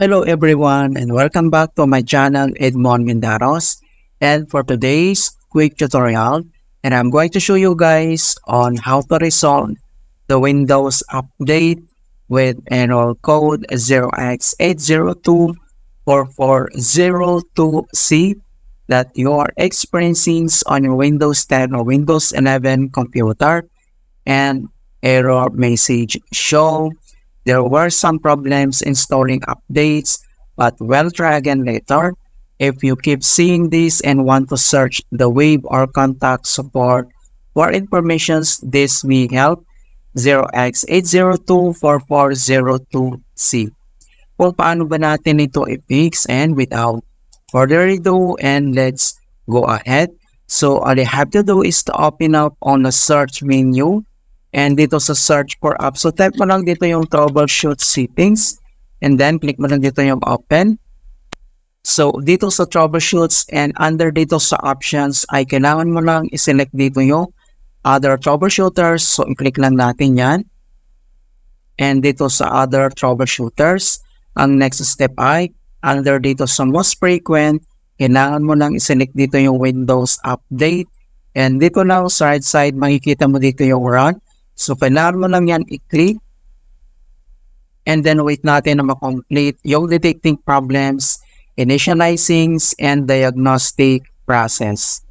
Hello everyone and welcome back to my channel Edmond Mindaros and for today's quick tutorial and I'm going to show you guys on how to resolve the Windows update with error code 0x8024402C that you are experiencing on your Windows 10 or Windows 11 computer and error message show there were some problems installing updates, but we'll try again later. If you keep seeing this and want to search the web or contact support for information, this may help. 0x8024402C. Kung paano ba natin ito i-fix and without further ado and let's go ahead. So all you have to do is to open up on the search menu And dito sa search for app. So type mo lang dito yung troubleshoot settings. And then click mo lang dito yung open. So dito sa troubleshoots and under dito sa options ay kailangan mo lang iselect dito yung other troubleshooters. So i-click lang natin yan. And dito sa other troubleshooters, ang next step ay under dito sa most frequent, kailangan mo lang iselect dito yung Windows Update. And dito na sa right side, makikita mo dito yung run. So, kailangan mo lang yan i-click and then wait natin na makomplete yung detecting problems, initializing, and diagnostic process.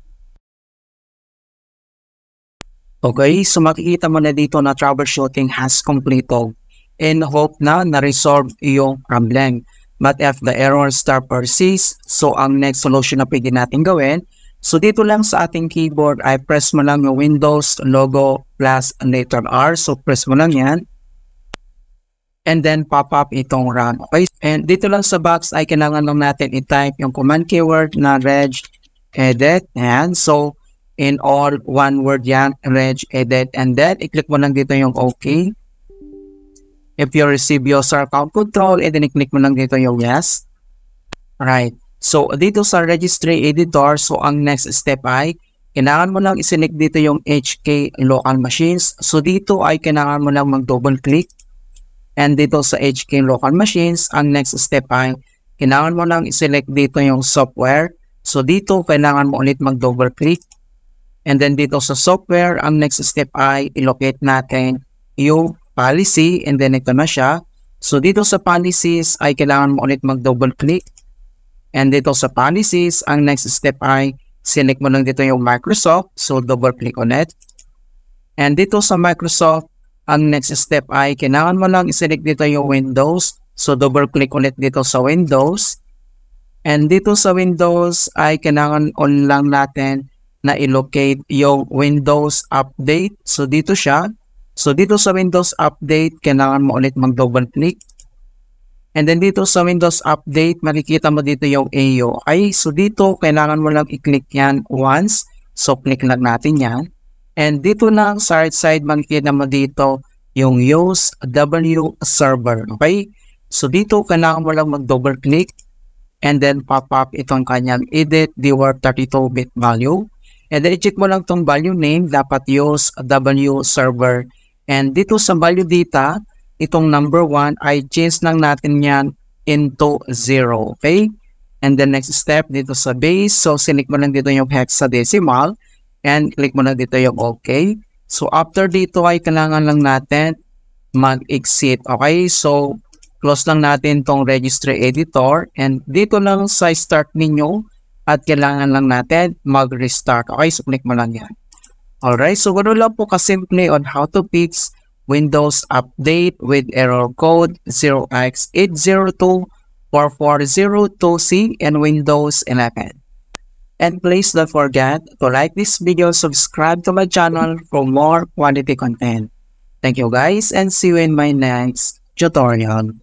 Okay, so makikita mo na dito na troubleshooting has completed and hope na na-resolve yung problem. But if the error star persists, so ang next solution na pwede natin gawin So dito lang sa ating keyboard I press mo lang yung Windows logo plus letter R. So press mo lang yan. And then pop up itong run. Okay. And dito lang sa box ay kailangan lang natin i-type yung command keyword na reg edit. Ayan. So in all one word yan, reg edit. And then i-click mo lang dito yung OK. If you receive user account control, and eh, i-click mo lang dito yung yes. Right. So, dito sa registry editor, so ang next step ay kailangan mo lang isinik dito yung HK local machines. So, dito ay kailangan mo lang mag-double click. And dito sa HK local machines, ang next step ay kailangan mo lang iselect dito yung software. So, dito kailangan mo ulit mag-double click. And then dito sa software, ang next step ay ilocate natin yung policy and then ito na siya. So, dito sa policies ay kailangan mo ulit mag-double click. And dito sa policies, ang next step ay sinik mo lang dito yung Microsoft. So, double click on it. And dito sa Microsoft, ang next step ay kailangan mo lang isinik dito yung Windows. So, double click ulit dito sa Windows. And dito sa Windows ay kailangan on lang natin na i-locate yung Windows Update. So, dito siya. So, dito sa Windows Update, kailangan mo ulit mag-double click. And then dito sa Windows Update, makikita mo dito yung AO. Okay, so dito kailangan mo lang i-click yan once. So click lang natin yan. And dito lang sa right side, makikita mo dito yung use W server. Okay, so dito kailangan mo lang mag-double click and then pop up itong kanyang edit dwar 32-bit value. And then i-check mo lang itong value name, dapat use W server. And dito sa value data, itong number 1 ay change lang natin yan into 0. Okay? And the next step dito sa base, so sinik mo lang dito yung hexadecimal and click mo lang dito yung OK. So after dito ay kailangan lang natin mag-exit. Okay? So close lang natin tong registry editor and dito lang sa start ninyo at kailangan lang natin mag-restart. Okay? So click mo lang yan. Alright? So ganoon lang po kasimple on how to fix Windows update with error code 0x802440C and Windows 11. And please don't forget to like this video, subscribe to my channel for more quality content. Thank you guys and see you in my next tutorial.